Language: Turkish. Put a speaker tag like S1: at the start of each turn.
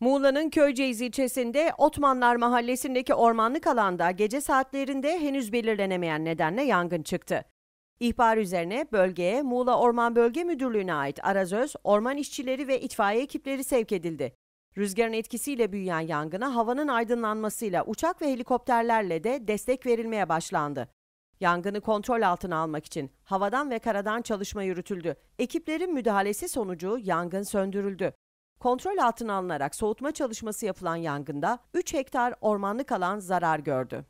S1: Muğla'nın Köyceğiz ilçesinde Otmanlar Mahallesi'ndeki ormanlık alanda gece saatlerinde henüz belirlenemeyen nedenle yangın çıktı. İhbar üzerine bölgeye Muğla Orman Bölge Müdürlüğü'ne ait arazöz, orman işçileri ve itfaiye ekipleri sevk edildi. Rüzgarın etkisiyle büyüyen yangına havanın aydınlanmasıyla uçak ve helikopterlerle de destek verilmeye başlandı. Yangını kontrol altına almak için havadan ve karadan çalışma yürütüldü. Ekiplerin müdahalesi sonucu yangın söndürüldü. Kontrol altına alınarak soğutma çalışması yapılan yangında 3 hektar ormanlık alan zarar gördü.